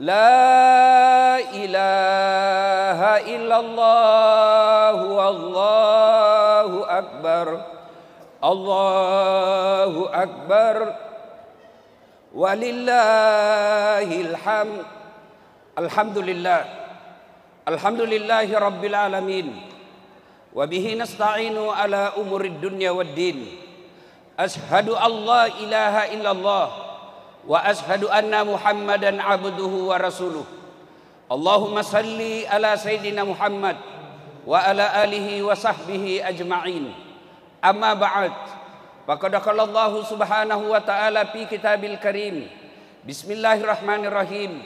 لا إله إلا الله والله أكبر الله أكبر ولله الحمد الحمد لله الحمد لله رب العالمين وبه نستعين على أمور الدنيا والدين أشهد أن لا إله إلا الله wa ashadu anna Muhammadan abduhu wa rasuluh. Allahumma salli ala sayyidina Muhammad wa ala alihi wa sahbihi ajma'in. Amma ba'd. Faqad qala Allah subhanahu wa ta'ala fi kitabil karim. Bismillahirrahmanirrahim.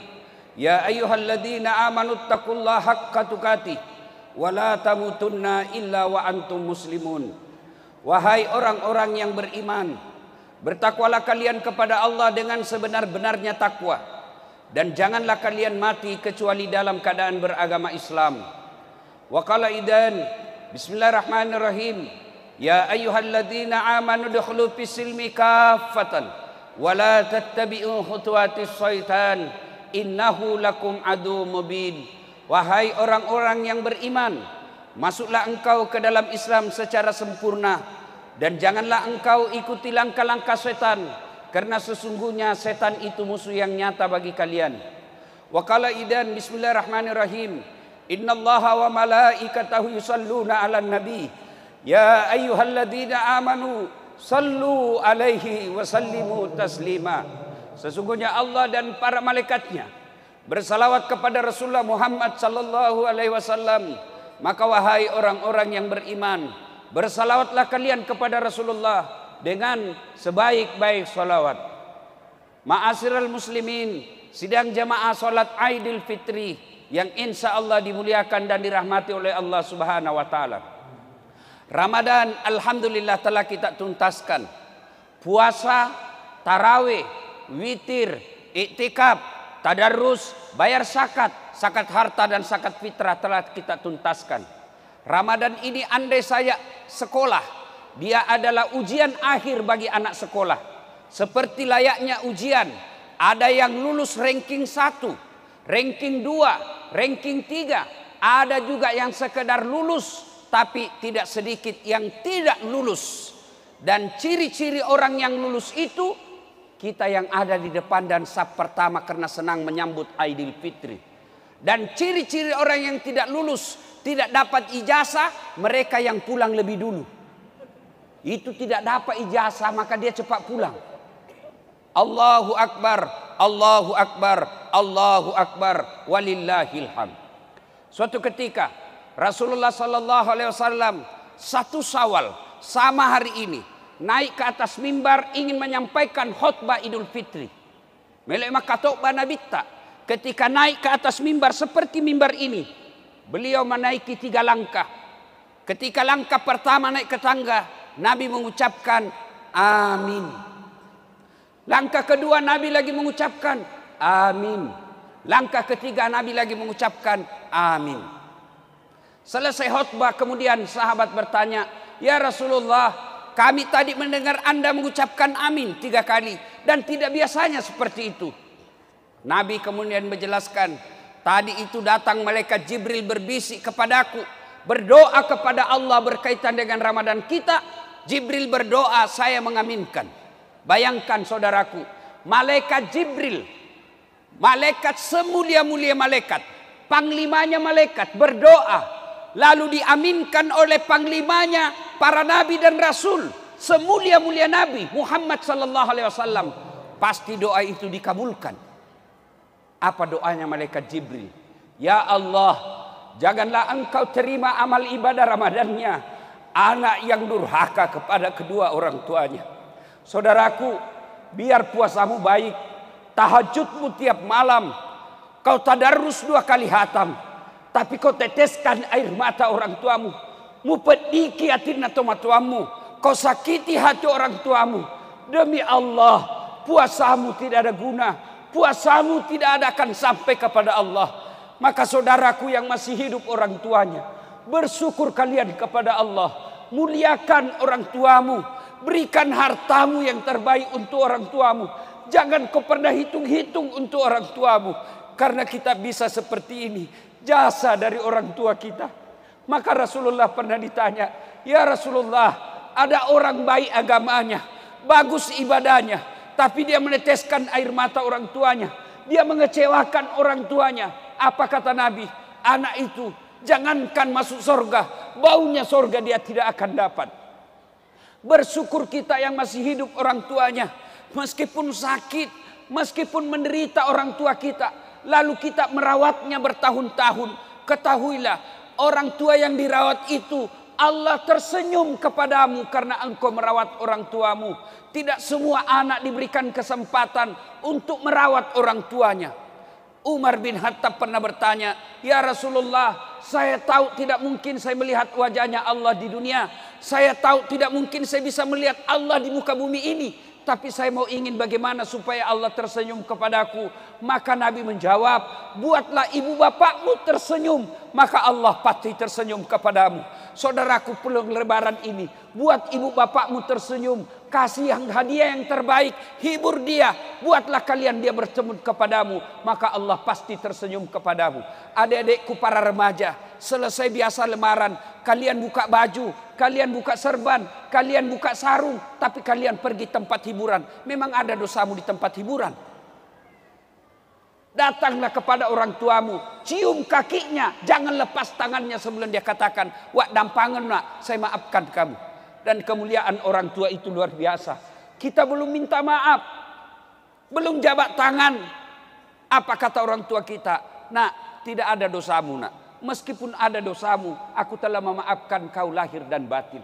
Ya ayyuhalladzina amanu taqullaha haqqa tukatih wa la tamutunna illa wa antum muslimun. Wahai orang-orang yang beriman, Bertakwalah kalian kepada Allah dengan sebenar-benarnya takwa dan janganlah kalian mati kecuali dalam keadaan beragama Islam. Wa qala idan Bismillahirrahmanirrahim Ya ayyuhalladzina amanu dukhulu fis silmi kaffatan wa la tattabi'u khutuwatis syaitan innahu lakum adu mubin. Wahai orang-orang yang beriman, masuklah engkau ke dalam Islam secara sempurna Dan janganlah engkau ikuti langkah-langkah setan. Kerana sesungguhnya setan itu musuh yang nyata bagi kalian. Wa kala idan bismillahirrahmanirrahim. Inna allaha wa malaikatahu yusalluna ala nabi. Ya ayyuhalladzina amanu. Sallu alaihi wa sallimu taslima. Sesungguhnya Allah dan para malaikatnya bersalawat kepada Rasulullah Muhammad sallallahu alaihi wasallam. Maka wahai orang-orang yang beriman, Bersalawatlah kalian kepada Rasulullah dengan sebaik-baik salawat. Ma'asiral muslimin, sidang jamaah salat Aidil Fitri yang insya Allah dimuliakan dan dirahmati oleh Allah Subhanahu wa taala. Ramadan alhamdulillah telah kita tuntaskan. Puasa, tarawih, witir, iktikaf, tadarus, bayar sakat, sakat harta dan sakat fitrah telah kita tuntaskan. Ramadan ini andai saya sekolah, dia adalah ujian akhir bagi anak sekolah. Seperti layaknya ujian, ada yang lulus ranking 1, ranking 2, ranking 3. Ada juga yang sekedar lulus, tapi tidak sedikit yang tidak lulus. Dan ciri-ciri orang yang lulus itu kita yang ada di depan dan sab pertama karena senang menyambut Aidil Fitri. Dan ciri-ciri orang yang tidak lulus tidak dapat ijazah mereka yang pulang lebih dulu. Itu tidak dapat ijazah maka dia cepat pulang. Allahu Akbar, Allahu Akbar, Allahu Akbar, walillahil hamd. Suatu ketika Rasulullah Sallallahu Alaihi Wasallam satu sawal sama hari ini naik ke atas mimbar ingin menyampaikan khutbah Idul Fitri. Melek makatok banabitta ketika naik ke atas mimbar seperti mimbar ini Beliau menaiki tiga langkah. Ketika langkah pertama naik ke tangga, Nabi mengucapkan amin. Langkah kedua Nabi lagi mengucapkan amin. Langkah ketiga Nabi lagi mengucapkan amin. Selesai khutbah kemudian sahabat bertanya, "Ya Rasulullah, kami tadi mendengar Anda mengucapkan amin tiga kali dan tidak biasanya seperti itu." Nabi kemudian menjelaskan, Tadi itu datang malaikat Jibril berbisik kepadaku. Berdoa kepada Allah berkaitan dengan Ramadan kita. Jibril berdoa saya mengaminkan. Bayangkan saudaraku. Malaikat Jibril. Malaikat semulia-mulia malaikat. Panglimanya malaikat berdoa. Lalu diaminkan oleh panglimanya para nabi dan rasul. Semulia-mulia nabi Muhammad sallallahu alaihi wasallam. Pasti doa itu dikabulkan. Apa doanya malaikat Jibril? Ya Allah, janganlah engkau terima amal ibadah Ramadannya. Anak yang durhaka kepada kedua orang tuanya. Saudaraku, biar puasamu baik. Tahajudmu tiap malam. Kau tadarus dua kali hatam. Tapi kau teteskan air mata orang tuamu. Mu pediki nato tomatuamu. Kau sakiti hati orang tuamu. Demi Allah, puasamu tidak ada guna puasamu tidak ada akan sampai kepada Allah. Maka saudaraku yang masih hidup orang tuanya, bersyukur kalian kepada Allah. Muliakan orang tuamu, berikan hartamu yang terbaik untuk orang tuamu. Jangan kau pernah hitung-hitung untuk orang tuamu. Karena kita bisa seperti ini, jasa dari orang tua kita. Maka Rasulullah pernah ditanya, Ya Rasulullah, ada orang baik agamanya, bagus ibadahnya, tapi dia meneteskan air mata orang tuanya. Dia mengecewakan orang tuanya. Apa kata Nabi? Anak itu jangankan masuk sorga. Baunya sorga dia tidak akan dapat. Bersyukur kita yang masih hidup orang tuanya. Meskipun sakit, meskipun menderita orang tua kita. Lalu kita merawatnya bertahun-tahun. Ketahuilah orang tua yang dirawat itu Allah tersenyum kepadamu karena engkau merawat orang tuamu. Tidak semua anak diberikan kesempatan untuk merawat orang tuanya. Umar bin Khattab pernah bertanya, "Ya Rasulullah, saya tahu tidak mungkin saya melihat wajahnya Allah di dunia. Saya tahu tidak mungkin saya bisa melihat Allah di muka bumi ini tapi saya mau ingin bagaimana supaya Allah tersenyum kepadaku. Maka Nabi menjawab, buatlah ibu bapakmu tersenyum, maka Allah pasti tersenyum kepadamu. Saudaraku pulang lebaran ini, buat ibu bapakmu tersenyum, kasih yang hadiah yang terbaik, hibur dia, buatlah kalian dia bertemu kepadamu, maka Allah pasti tersenyum kepadamu. Adik-adikku para remaja, selesai biasa lemaran, kalian buka baju, kalian buka serban, kalian buka sarung, tapi kalian pergi tempat hiburan. Memang ada dosamu di tempat hiburan. Datanglah kepada orang tuamu, cium kakinya, jangan lepas tangannya sebelum dia katakan, "Wak dampangan nak, saya maafkan kamu." Dan kemuliaan orang tua itu luar biasa. Kita belum minta maaf, belum jabat tangan. Apa kata orang tua kita? Nak, tidak ada dosamu nak meskipun ada dosamu, aku telah memaafkan kau lahir dan batin.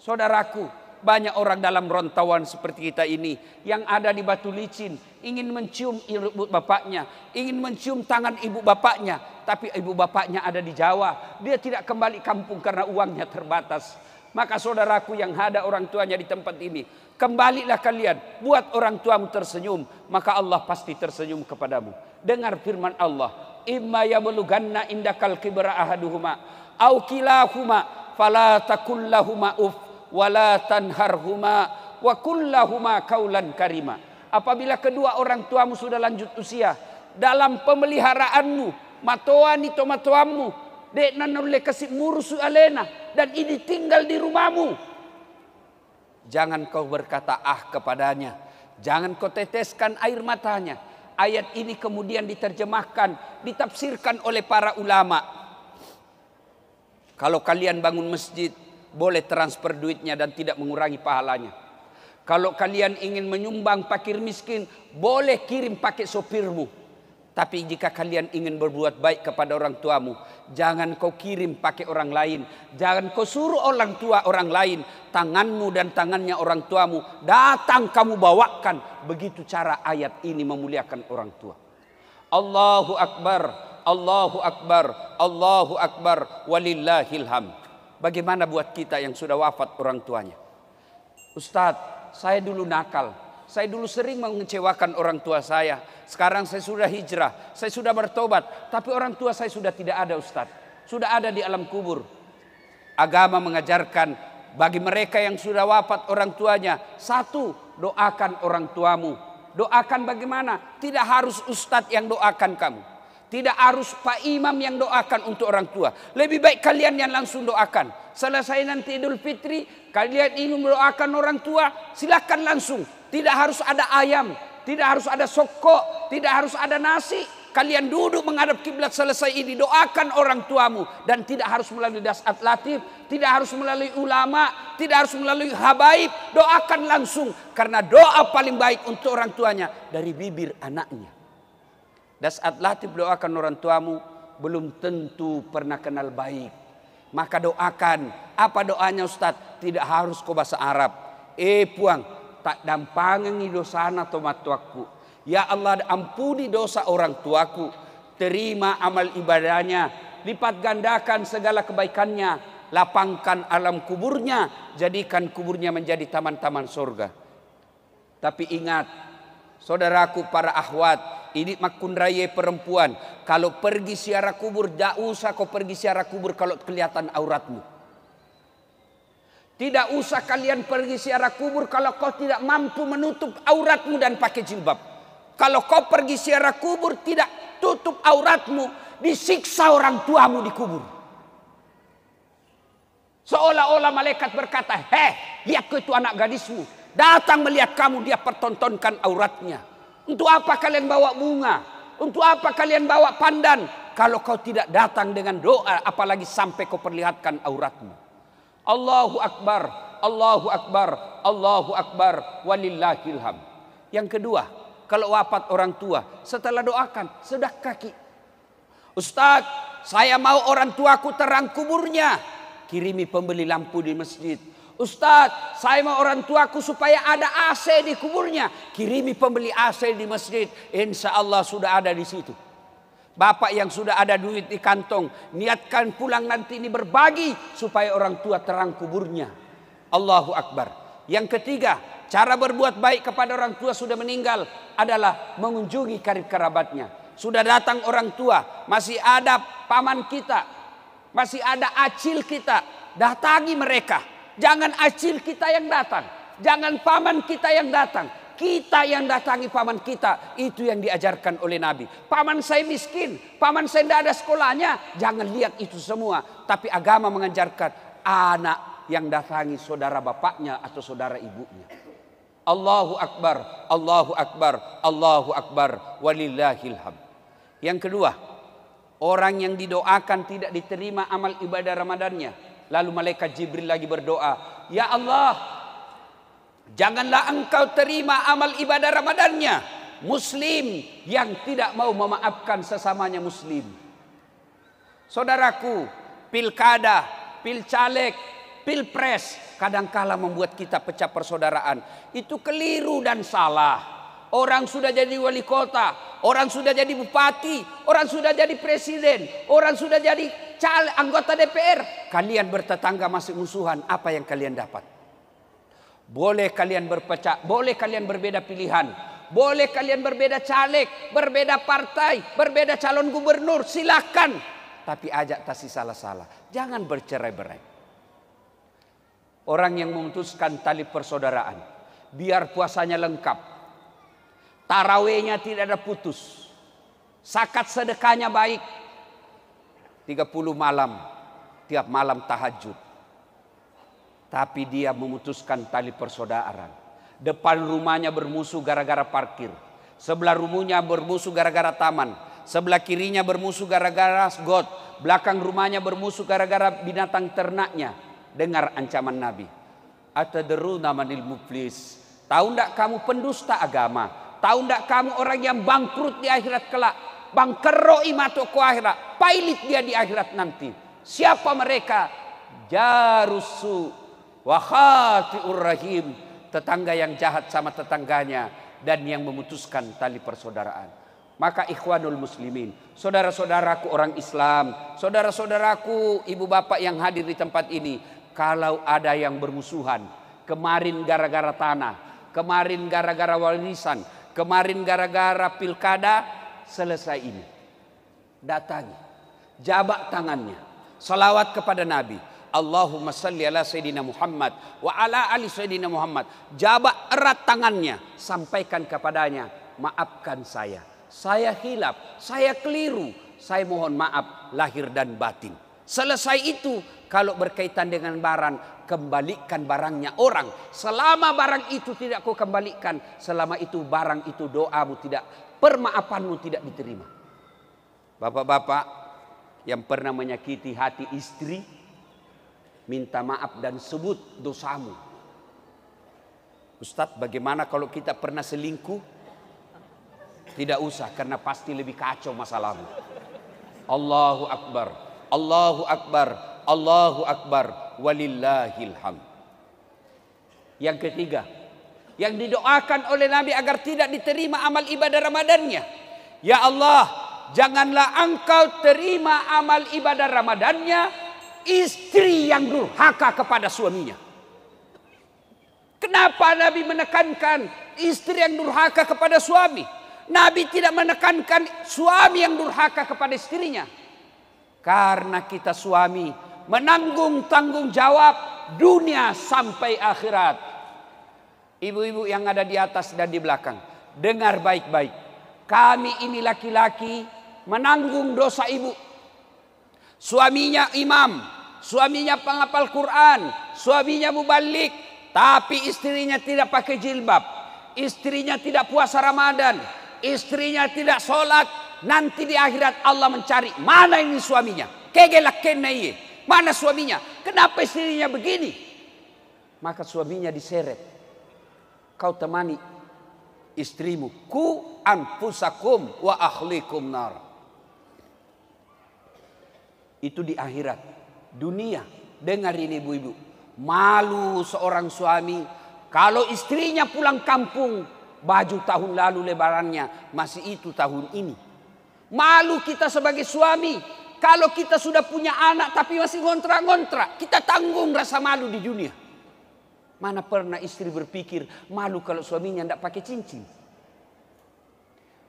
Saudaraku, banyak orang dalam rontawan seperti kita ini yang ada di batu licin ingin mencium ibu bapaknya, ingin mencium tangan ibu bapaknya, tapi ibu bapaknya ada di Jawa, dia tidak kembali kampung karena uangnya terbatas. Maka saudaraku yang ada orang tuanya di tempat ini, kembalilah kalian, buat orang tuamu tersenyum, maka Allah pasti tersenyum kepadamu. Dengar firman Allah, imma yablughanna indakal kibra ahaduhuma aw kilahuma fala takullahuma uf wala tanharhuma wa kullahuma kaulan karima apabila kedua orang tuamu sudah lanjut usia dalam pemeliharaanmu matoani to matoamu dek nanule kasih murusu alena dan ini tinggal di rumahmu jangan kau berkata ah kepadanya jangan kau teteskan air matanya Ayat ini kemudian diterjemahkan, ditafsirkan oleh para ulama. Kalau kalian bangun masjid, boleh transfer duitnya dan tidak mengurangi pahalanya. Kalau kalian ingin menyumbang pakir miskin, boleh kirim paket sopirmu. Tapi jika kalian ingin berbuat baik kepada orang tuamu, jangan kau kirim pakai orang lain. Jangan kau suruh orang tua orang lain, tanganmu dan tangannya orang tuamu, datang kamu bawakan. Begitu cara ayat ini memuliakan orang tua. Allahu Akbar, Allahu Akbar, Allahu Akbar, walillahilham. Bagaimana buat kita yang sudah wafat orang tuanya? Ustadz, saya dulu nakal, saya dulu sering mengecewakan orang tua saya. Sekarang saya sudah hijrah, saya sudah bertobat. Tapi orang tua saya sudah tidak ada Ustaz. Sudah ada di alam kubur. Agama mengajarkan bagi mereka yang sudah wafat orang tuanya. Satu, doakan orang tuamu. Doakan bagaimana? Tidak harus Ustadz yang doakan kamu. Tidak harus Pak Imam yang doakan untuk orang tua. Lebih baik kalian yang langsung doakan. Selesai nanti Idul Fitri, kalian ingin mendoakan orang tua, silakan langsung. Tidak harus ada ayam, tidak harus ada soko, tidak harus ada nasi. Kalian duduk menghadap kiblat selesai ini, doakan orang tuamu dan tidak harus melalui dasat latif, tidak harus melalui ulama, tidak harus melalui habaib, doakan langsung karena doa paling baik untuk orang tuanya dari bibir anaknya. Dan saat latif doakan orang tuamu, belum tentu pernah kenal baik. Maka doakan. Apa doanya Ustadz? Tidak harus kau bahasa Arab. Eh puang, tak dampangi dosa anak tuaku. Ya Allah ampuni dosa orang tuaku. Terima amal ibadahnya. Lipat gandakan segala kebaikannya lapangkan alam kuburnya, jadikan kuburnya menjadi taman-taman surga. Tapi ingat, saudaraku para ahwat, ini makun raya perempuan. Kalau pergi siara kubur, tidak usah kau pergi siara kubur kalau kelihatan auratmu. Tidak usah kalian pergi siara kubur kalau kau tidak mampu menutup auratmu dan pakai jilbab. Kalau kau pergi siara kubur tidak tutup auratmu, disiksa orang tuamu di kubur. Seolah-olah malaikat berkata, heh lihat itu anak gadismu. Datang melihat kamu, dia pertontonkan auratnya. Untuk apa kalian bawa bunga? Untuk apa kalian bawa pandan? Kalau kau tidak datang dengan doa, apalagi sampai kau perlihatkan auratmu. Allahu Akbar, Allahu Akbar, Allahu Akbar, walillahilham. Yang kedua, kalau wafat orang tua, setelah doakan, sedah kaki. Ustaz, saya mau orang tuaku terang kuburnya. Kirimi pembeli lampu di masjid Ustadz, saya mau orang tuaku supaya ada AC di kuburnya. Kirimi pembeli AC di masjid. Insya Allah sudah ada di situ. Bapak yang sudah ada duit di kantong, niatkan pulang nanti ini berbagi supaya orang tua terang kuburnya. Allahu Akbar. Yang ketiga, cara berbuat baik kepada orang tua sudah meninggal adalah mengunjungi karib kerabatnya. Sudah datang orang tua, masih ada paman kita, masih ada acil kita, datangi mereka. Jangan acil kita yang datang. Jangan paman kita yang datang. Kita yang datangi paman kita. Itu yang diajarkan oleh Nabi. Paman saya miskin. Paman saya tidak ada sekolahnya. Jangan lihat itu semua. Tapi agama mengajarkan anak yang datangi saudara bapaknya atau saudara ibunya. Allahu Akbar, Allahu Akbar, Allahu Akbar, walillahilham. Yang kedua, orang yang didoakan tidak diterima amal ibadah Ramadannya Lalu malaikat Jibril lagi berdoa, "Ya Allah, janganlah Engkau terima amal ibadah Ramadannya muslim yang tidak mau memaafkan sesamanya muslim." Saudaraku, pilkada, pilcaleg, pilpres kadangkala membuat kita pecah persaudaraan. Itu keliru dan salah orang sudah jadi wali kota, orang sudah jadi bupati, orang sudah jadi presiden, orang sudah jadi cal anggota DPR. Kalian bertetangga masih musuhan, apa yang kalian dapat? Boleh kalian berpecah, boleh kalian berbeda pilihan, boleh kalian berbeda caleg, berbeda partai, berbeda calon gubernur, silahkan. Tapi ajak tasi salah-salah, jangan bercerai-berai. Orang yang memutuskan tali persaudaraan, biar puasanya lengkap, Tarawehnya tidak ada putus. Sakat sedekahnya baik. 30 malam. Tiap malam tahajud. Tapi dia memutuskan tali persaudaraan. Depan rumahnya bermusuh gara-gara parkir. Sebelah rumahnya bermusuh gara-gara taman. Sebelah kirinya bermusuh gara-gara got. Belakang rumahnya bermusuh gara-gara binatang ternaknya. Dengar ancaman Nabi. nama namanil muflis. Tahu tidak kamu pendusta agama? Tahu tidak kamu orang yang bangkrut di akhirat kelak? Bangkero imato ku akhirat. Pailit dia di akhirat nanti. Siapa mereka? Jarusu. Wahati urrahim. Tetangga yang jahat sama tetangganya. Dan yang memutuskan tali persaudaraan. Maka ikhwanul muslimin, saudara-saudaraku orang Islam, saudara-saudaraku ibu bapak yang hadir di tempat ini, kalau ada yang bermusuhan, kemarin gara-gara tanah, kemarin gara-gara warisan, Kemarin gara-gara pilkada selesai ini. Datangi. Jabak tangannya. Salawat kepada Nabi. Allahumma salli ala Sayyidina Muhammad wa ala ali Sayyidina Muhammad. Jabak erat tangannya, sampaikan kepadanya, maafkan saya. Saya hilap, saya keliru, saya mohon maaf lahir dan batin. Selesai itu kalau berkaitan dengan barang kembalikan barangnya orang. Selama barang itu tidak kau kembalikan, selama itu barang itu doamu tidak, permaafanmu tidak diterima. Bapak-bapak yang pernah menyakiti hati istri, minta maaf dan sebut dosamu. Ustadz bagaimana kalau kita pernah selingkuh? Tidak usah karena pasti lebih kacau masalahmu. Allahu Akbar. Allahu Akbar. Allahu Akbar walillahil hamd. Yang ketiga, yang didoakan oleh Nabi agar tidak diterima amal ibadah Ramadannya. Ya Allah, janganlah engkau terima amal ibadah Ramadannya istri yang durhaka kepada suaminya. Kenapa Nabi menekankan istri yang durhaka kepada suami? Nabi tidak menekankan suami yang durhaka kepada istrinya. Karena kita suami menanggung tanggung jawab dunia sampai akhirat. Ibu-ibu yang ada di atas dan di belakang, dengar baik-baik. Kami ini laki-laki menanggung dosa ibu. Suaminya imam, suaminya penghafal Quran, suaminya mubalik, tapi istrinya tidak pakai jilbab, istrinya tidak puasa Ramadan, istrinya tidak sholat, nanti di akhirat Allah mencari mana ini suaminya. Kegelak kenaiye. Mana suaminya? Kenapa istrinya begini? Maka suaminya diseret. Kau temani istrimu. Ku anfusakum wa ahlikum nar. Itu di akhirat. Dunia. Dengar ini ibu-ibu. Malu seorang suami. Kalau istrinya pulang kampung. Baju tahun lalu lebarannya. Masih itu tahun ini. Malu kita sebagai suami kalau kita sudah punya anak tapi masih ngontrak-ngontrak, kita tanggung rasa malu di dunia. Mana pernah istri berpikir malu kalau suaminya tidak pakai cincin?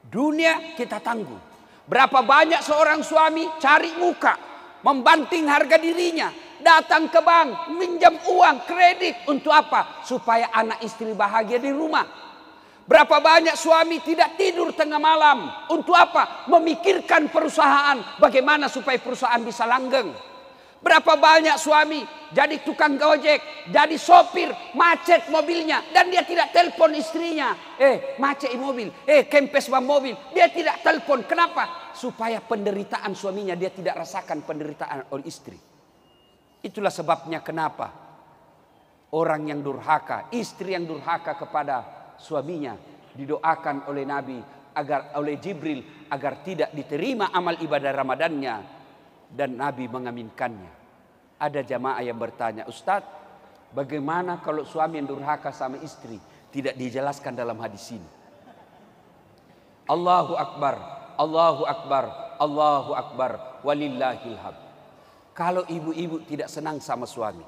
Dunia kita tanggung. Berapa banyak seorang suami cari muka, membanting harga dirinya, datang ke bank, minjam uang, kredit untuk apa? Supaya anak istri bahagia di rumah. Berapa banyak suami tidak tidur tengah malam? Untuk apa? Memikirkan perusahaan, bagaimana supaya perusahaan bisa langgeng. Berapa banyak suami jadi tukang gojek, jadi sopir, macet mobilnya dan dia tidak telepon istrinya. Eh, macet mobil, eh kempes ban mobil. Dia tidak telepon. Kenapa? Supaya penderitaan suaminya dia tidak rasakan penderitaan oleh istri. Itulah sebabnya kenapa orang yang durhaka, istri yang durhaka kepada suaminya didoakan oleh Nabi agar oleh Jibril agar tidak diterima amal ibadah Ramadannya dan Nabi mengaminkannya. Ada jamaah yang bertanya, "Ustadz, bagaimana kalau suami yang durhaka sama istri?" Tidak dijelaskan dalam hadis ini. Allahu akbar, Allahu akbar, Allahu akbar, walillahilham. Kalau ibu-ibu tidak senang sama suami,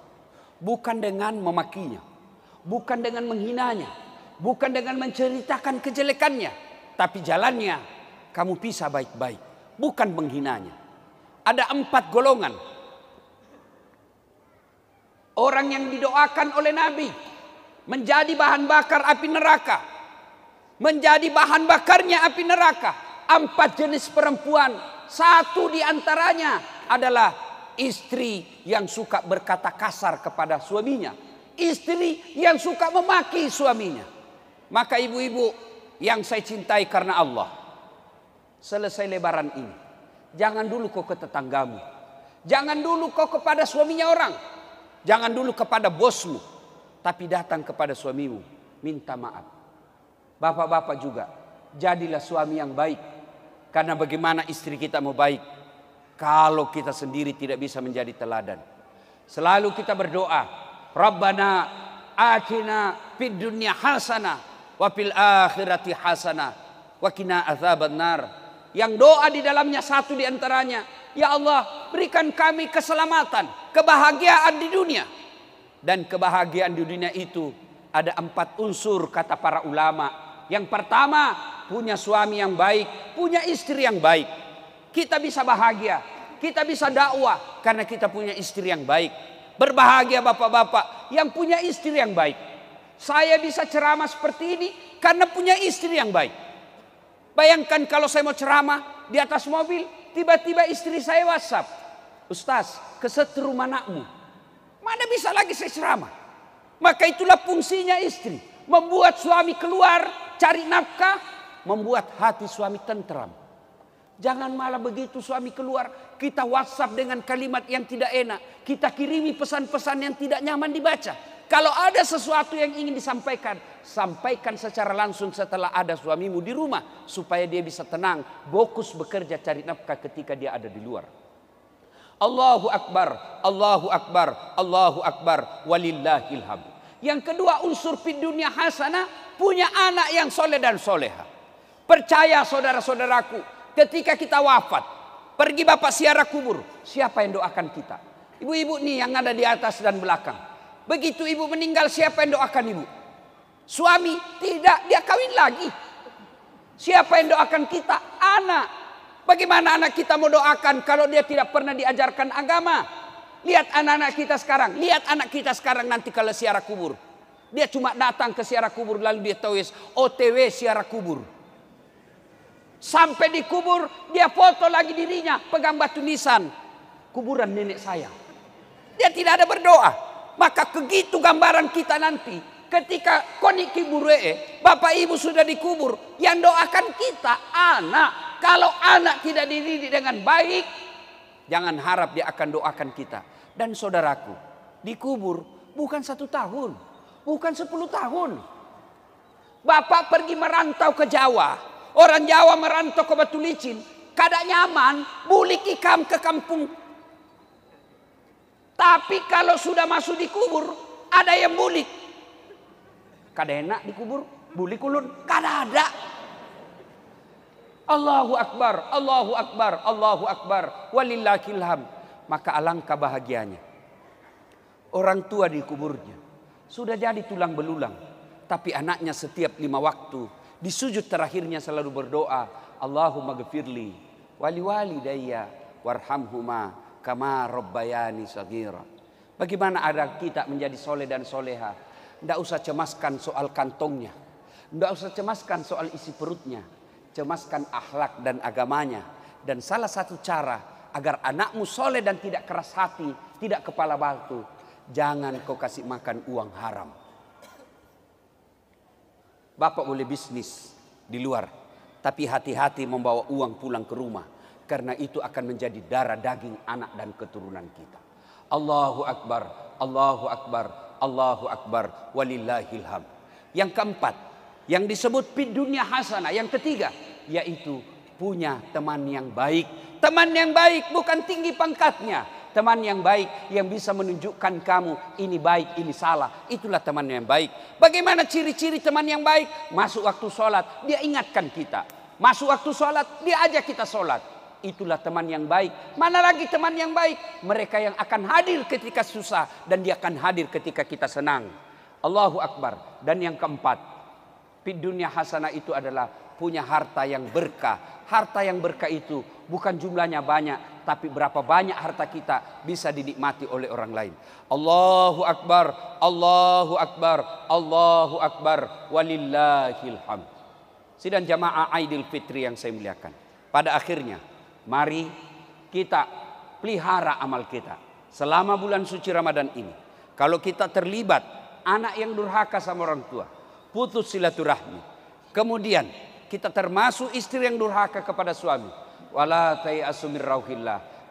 bukan dengan memakinya, bukan dengan menghinanya, bukan dengan menceritakan kejelekannya, tapi jalannya kamu bisa baik-baik, bukan menghinanya. Ada empat golongan orang yang didoakan oleh Nabi menjadi bahan bakar api neraka, menjadi bahan bakarnya api neraka. Empat jenis perempuan, satu di antaranya adalah istri yang suka berkata kasar kepada suaminya, istri yang suka memaki suaminya. Maka ibu-ibu yang saya cintai karena Allah. Selesai lebaran ini. Jangan dulu kau ke tetanggamu. Jangan dulu kau kepada suaminya orang. Jangan dulu kepada bosmu. Tapi datang kepada suamimu. Minta maaf. Bapak-bapak juga. Jadilah suami yang baik. Karena bagaimana istri kita mau baik. Kalau kita sendiri tidak bisa menjadi teladan. Selalu kita berdoa. Rabbana atina fid dunya hasanah wa fil akhirati hasanah wa qina Yang doa di dalamnya satu di antaranya, ya Allah, berikan kami keselamatan, kebahagiaan di dunia. Dan kebahagiaan di dunia itu ada empat unsur kata para ulama. Yang pertama, punya suami yang baik, punya istri yang baik. Kita bisa bahagia, kita bisa dakwah karena kita punya istri yang baik. Berbahagia bapak-bapak yang punya istri yang baik. Saya bisa ceramah seperti ini karena punya istri yang baik. Bayangkan kalau saya mau ceramah di atas mobil, tiba-tiba istri saya WhatsApp. Ustaz, kesetrum anakmu. Mana bisa lagi saya ceramah? Maka itulah fungsinya istri. Membuat suami keluar, cari nafkah, membuat hati suami tentram. Jangan malah begitu suami keluar, kita WhatsApp dengan kalimat yang tidak enak. Kita kirimi pesan-pesan yang tidak nyaman dibaca. Kalau ada sesuatu yang ingin disampaikan, sampaikan secara langsung setelah ada suamimu di rumah supaya dia bisa tenang, fokus bekerja cari nafkah ketika dia ada di luar. Allahu akbar, Allahu akbar, Allahu akbar, walillahilham. Yang kedua unsur di dunia hasanah punya anak yang soleh dan soleha. Percaya saudara-saudaraku, ketika kita wafat, pergi bapak siara kubur, siapa yang doakan kita? Ibu-ibu nih yang ada di atas dan belakang. Begitu ibu meninggal siapa yang doakan ibu? Suami? Tidak, dia kawin lagi. Siapa yang doakan kita? Anak. Bagaimana anak kita mau doakan kalau dia tidak pernah diajarkan agama? Lihat anak-anak kita sekarang. Lihat anak kita sekarang nanti kalau siara kubur. Dia cuma datang ke siara kubur lalu dia tahu OTW siara kubur. Sampai dikubur dia foto lagi dirinya pegang batu nisan. Kuburan nenek saya. Dia tidak ada berdoa. Maka begitu gambaran kita nanti. Ketika koniki buree, bapak ibu sudah dikubur. Yang doakan kita anak. Kalau anak tidak dididik dengan baik, jangan harap dia akan doakan kita. Dan saudaraku, dikubur bukan satu tahun, bukan sepuluh tahun. Bapak pergi merantau ke Jawa. Orang Jawa merantau ke Batu Licin. Kada nyaman, bulik ikam ke kampung tapi kalau sudah masuk di kubur, ada yang bulik. Kada enak dikubur, bulik ulun, kada ada. Allahu Akbar, Allahu Akbar, Allahu Akbar, walillahilham. Maka alangkah bahagianya. Orang tua di kuburnya sudah jadi tulang belulang, tapi anaknya setiap lima waktu di sujud terakhirnya selalu berdoa, Allahumma gefirli. wali wali daya. Warhamhumah kama rabbayani sagira. Bagaimana ada kita menjadi soleh dan soleha? Tidak usah cemaskan soal kantongnya. Tidak usah cemaskan soal isi perutnya. Cemaskan akhlak dan agamanya. Dan salah satu cara agar anakmu soleh dan tidak keras hati, tidak kepala batu. Jangan kau kasih makan uang haram. Bapak boleh bisnis di luar. Tapi hati-hati membawa uang pulang ke rumah karena itu akan menjadi darah daging anak dan keturunan kita. Allahu Akbar, Allahu Akbar, Allahu Akbar, walillahilham. Yang keempat, yang disebut pid dunia hasanah. Yang ketiga, yaitu punya teman yang baik. Teman yang baik bukan tinggi pangkatnya, teman yang baik yang bisa menunjukkan kamu ini baik, ini salah. Itulah teman yang baik. Bagaimana ciri-ciri teman yang baik? Masuk waktu sholat, dia ingatkan kita. Masuk waktu sholat, dia ajak kita sholat itulah teman yang baik. Mana lagi teman yang baik? Mereka yang akan hadir ketika susah dan dia akan hadir ketika kita senang. Allahu Akbar. Dan yang keempat, dunia hasanah itu adalah punya harta yang berkah. Harta yang berkah itu bukan jumlahnya banyak, tapi berapa banyak harta kita bisa dinikmati oleh orang lain. Allahu Akbar, Allahu Akbar, Allahu Akbar, walillahilham. Sidang jamaah Aidil Fitri yang saya muliakan. Pada akhirnya Mari kita pelihara amal kita selama bulan suci Ramadan ini. Kalau kita terlibat anak yang durhaka sama orang tua, putus silaturahmi. Kemudian kita termasuk istri yang durhaka kepada suami. Wala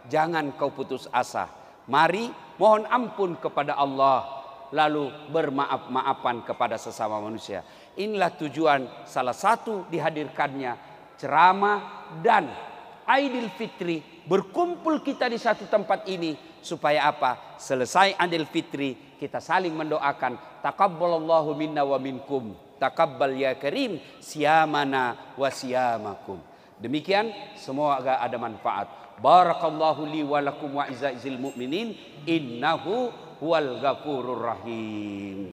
Jangan kau putus asa. Mari mohon ampun kepada Allah lalu bermaaf-maafan kepada sesama manusia. Inilah tujuan salah satu dihadirkannya ceramah dan Aidil Fitri. Berkumpul kita di satu tempat ini. Supaya apa? Selesai Aidil Fitri. Kita saling mendoakan. Takabbalallahu minna wa minkum. Takabbal ya karim. Siyamana wa siyamakum. Demikian semoga ada manfaat. Barakallahu li wa lakum wa mu'minin. Innahu huwal ghafurur rahim.